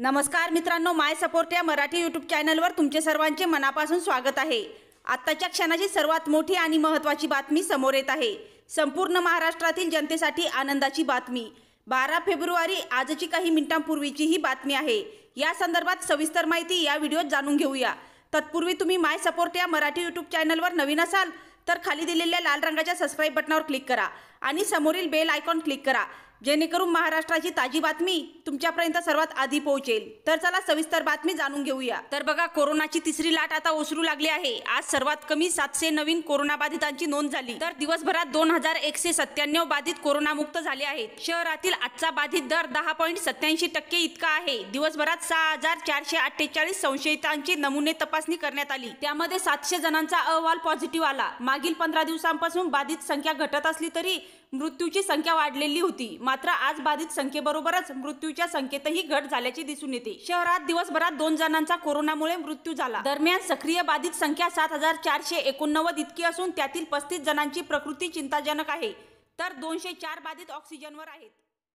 नमस्कार मित्रांनो माय सपोर्ट या मराठी यूट्यूब चॅनलवर तुमचे सर्वांचे मनापासून स्वागत आहे आत्ताच्या क्षणाची सर्वात मोठी आणि महत्त्वाची बातमी समोर येत आहे संपूर्ण महाराष्ट्रातील जनतेसाठी आनंदाची बातमी बारा फेब्रुवारी आजची काही मिनिटांपूर्वीची ही बातमी आहे या संदर्भात सविस्तर माहिती या व्हिडिओत जाणून घेऊया तत्पूर्वी तुम्ही माय सपोर्ट या मराठी यूट्यूब चॅनलवर नवीन असाल तर खाली दिलेल्या लाल रंगाच्या सबस्क्राईब बटनावर क्लिक करा आणि समोरील बेल आयकॉन क्लिक करा जेणेकरून महाराष्ट्राची ताजी बातमी तुमच्यापर्यंत सर्वात आधी पोहोचेल तर चला सविस्तर बातमी जाणून घेऊया तर बघा कोरोनाची तिसरी लाट आता ओसरू लागली आहे आज सर्वात कमी सातशे नवीन कोरोनाबाधितांची नोंद झाली तर दिवसभरात दोन हजार एकशे सत्त्याण्णव बाधित कोरोनामुक्त झाले आहेत शहरातील आजचा बाधित दर दहा पॉईंट सत्याऐंशी टक्के इतका आहे दिवसभरात सहा हजार चारशे अठ्ठेचाळीस संशयितांची नमुने तपासणी करण्यात आली त्यामध्ये सातशे जणांचा अहवाल पॉझिटिव्ह आला मागील पंधरा दिवसांपासून बाधित संख्या घटत असली तरी मृत्यूची संख्या वाढलेली होती मात्र आज बाधित संख्येबरोबरच मृत्यूच्या संख्येतही घट झाल्याचे दिसून येते शहरात दिवसभरात दोन जणांचा कोरोनामुळे मृत्यू झाला दरम्यान सक्रिय बाधित संख्या सात हजार चारशे एकोणनव्वद इतकी असून त्यातील पस्तीस जणांची प्रकृती चिंताजनक आहे तर दोनशे चार बाधित ऑक्सिजनवर आहेत